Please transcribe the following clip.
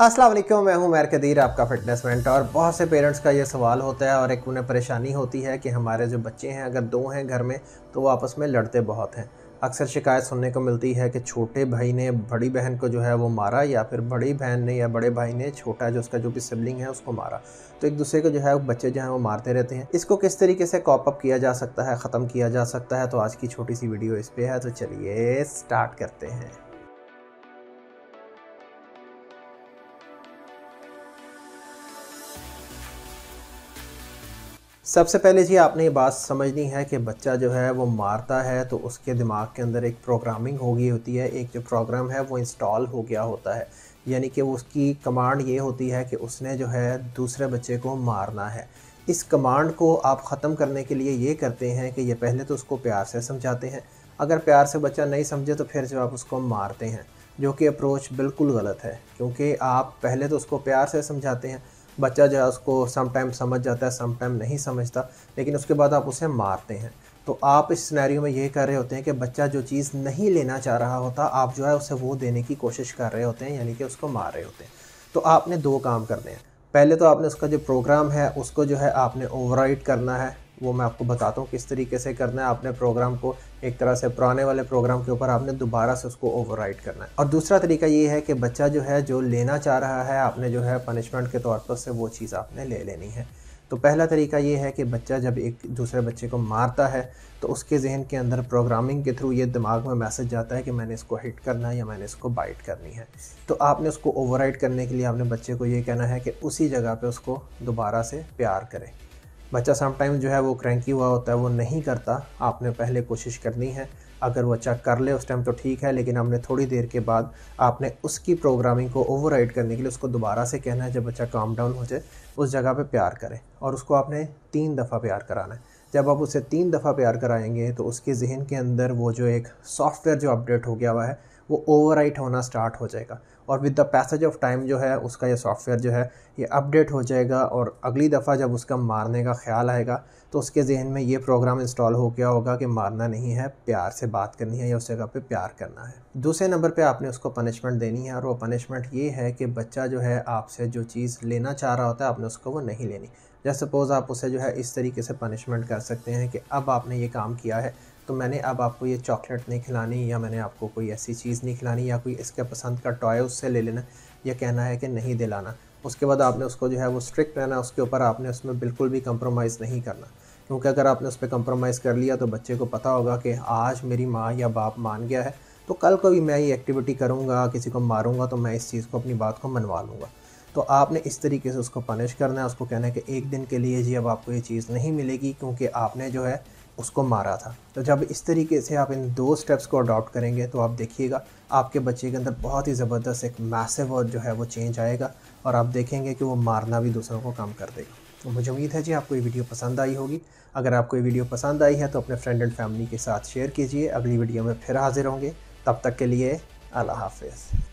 असलम मैं हूँ मैर कदीर आपका फिटनेस मेंट और बहुत से पेरेंट्स का ये सवाल होता है और एक उन्हें परेशानी होती है कि हमारे जो बच्चे हैं अगर दो हैं घर में तो वो आपस में लड़ते बहुत हैं अक्सर शिकायत सुनने को मिलती है कि छोटे भाई ने बड़ी बहन को जो है वो मारा या फिर बड़ी बहन ने या बड़े भाई ने छोटा जो उसका जो भी सिबलिंग है उसको मारा तो एक दूसरे को जो है बच्चे जो हैं वो मारते रहते हैं इसको किस तरीके से कॉपअप किया जा सकता है ख़त्म किया जा सकता है तो आज की छोटी सी वीडियो इस पर है तो चलिए स्टार्ट करते हैं सबसे पहले जी आपने ये बात समझनी है कि बच्चा जो है वो मारता है तो उसके दिमाग के अंदर एक प्रोग्रामिंग हो गई होती है एक जो प्रोग्राम है वो इंस्टॉल हो गया होता है यानी कि उसकी कमांड ये होती है कि उसने जो है दूसरे बच्चे को मारना है इस कमांड को आप ख़त्म करने के लिए ये करते हैं कि ये पहले तो उसको प्यार से समझाते हैं अगर प्यार से बच्चा नहीं समझे तो फिर जो आप उसको मारते हैं जो कि अप्रोच बिल्कुल गलत है क्योंकि आप पहले तो उसको प्यार से समझाते हैं बच्चा जो है उसको समटाइम समझ जाता है समटाइम नहीं समझता लेकिन उसके बाद आप उसे मारते हैं तो आप इस सिनेरियो में ये कर रहे होते हैं कि बच्चा जो चीज़ नहीं लेना चाह रहा होता आप जो है उसे वो देने की कोशिश कर रहे होते हैं यानी कि उसको मार रहे होते हैं तो आपने दो काम करने हैं पहले तो आपने उसका जो प्रोग्राम है उसको जो है आपने ओवर करना है वो मैं आपको बताता हूँ किस तरीके से करना है आपने प्रोग्राम को एक तरह से पुराने वाले प्रोग्राम के ऊपर आपने दोबारा से उसको ओवरराइड करना है और दूसरा तरीका ये है कि बच्चा जो है जो लेना चाह रहा है आपने जो है पनिशमेंट के तौर पर से वो चीज़ आपने ले लेनी है तो पहला तरीका ये है कि बच्चा जब एक दूसरे बच्चे को मारता है तो उसके जहन के अंदर प्रोग्रामिंग के थ्रू ये दिमाग में मैसेज जाता है कि मैंने इसको हिट करना है या मैंने इसको बाइट करनी है तो आपने उसको ओवरराइड करने के लिए आपने बच्चे को ये कहना है कि उसी जगह पे उसको दोबारा से प्यार करें बच्चा समटाइम जो है वो क्रैंकी हुआ होता है वो नहीं करता आपने पहले कोशिश करनी है अगर वो अच्छा कर ले उस टाइम तो ठीक है लेकिन हमने थोड़ी देर के बाद आपने उसकी प्रोग्रामिंग को ओवर करने के लिए उसको दोबारा से कहना है जब बच्चा काम डाउन हो जाए उस जगह पे प्यार करें और उसको आपने तीन दफ़ा प्यार कराना है जब आप उसे तीन दफ़ा प्यार कराएंगे तो उसके जहन के अंदर वो जो एक सॉफ्टवेयर जो अपडेट हो गया हुआ है वो ओवर होना स्टार्ट हो जाएगा और with the passage of time जो है उसका ये सॉफ्टवेयर जो है ये अपडेट हो जाएगा और अगली दफ़ा जब उसका मारने का ख्याल आएगा तो उसके जहन में ये प्रोग्राम इंस्टॉल हो गया होगा कि मारना नहीं है प्यार से बात करनी है या उस जगह पे प्यार करना है दूसरे नंबर पे आपने उसको पनिशमेंट देनी है और वो पनिशमेंट ये है कि बच्चा जो है आपसे जो चीज़ लेना चाह रहा होता है आपने उसको वो नहीं लेनी जैसे सपोज़ आप उसे जो है इस तरीके से पनिशमेंट कर सकते हैं कि अब आपने ये काम किया है तो मैंने अब आपको ये चॉकलेट नहीं खिलानी या मैंने आपको कोई ऐसी चीज़ नहीं खिलानी या कोई इसके पसंद का टॉय उससे ले लेना या कहना है कि नहीं दिलाना उसके बाद आपने उसको जो है वो स्ट्रिक्ट रहना उसके ऊपर आपने उसमें बिल्कुल भी कंप्रोमाइज़ नहीं करना क्योंकि अगर आपने उस पर कंप्रोमाइज़ कर लिया तो बच्चे को पता होगा कि आज मेरी माँ या बाप मान गया है तो कल को भी मैं ये एक्टिविटी करूँगा किसी को मारूँगा तो मैं इस चीज़ को अपनी बात को मनवा लूँगा तो आपने इस तरीके से उसको पनिश करना है उसको कहना है कि एक दिन के लिए जी अब आपको ये चीज़ नहीं मिलेगी क्योंकि आपने जो है उसको मारा था तो जब इस तरीके से आप इन दो स्टेप्स को अडॉप्ट करेंगे तो आप देखिएगा आपके बच्चे के अंदर बहुत ही ज़बरदस्त एक मैसेव और जो है वो चेंज आएगा और आप देखेंगे कि वो मारना भी दूसरों को कम कर देगा तो मुझे उम्मीद है जी आपको ये वीडियो पसंद आई होगी अगर आपको ये वीडियो पसंद आई है तो अपने फ्रेंड एंड फैमिली के साथ शेयर कीजिए अगली वीडियो में फिर हाजिर होंगे तब तक के लिए अल्लाह हाफिज़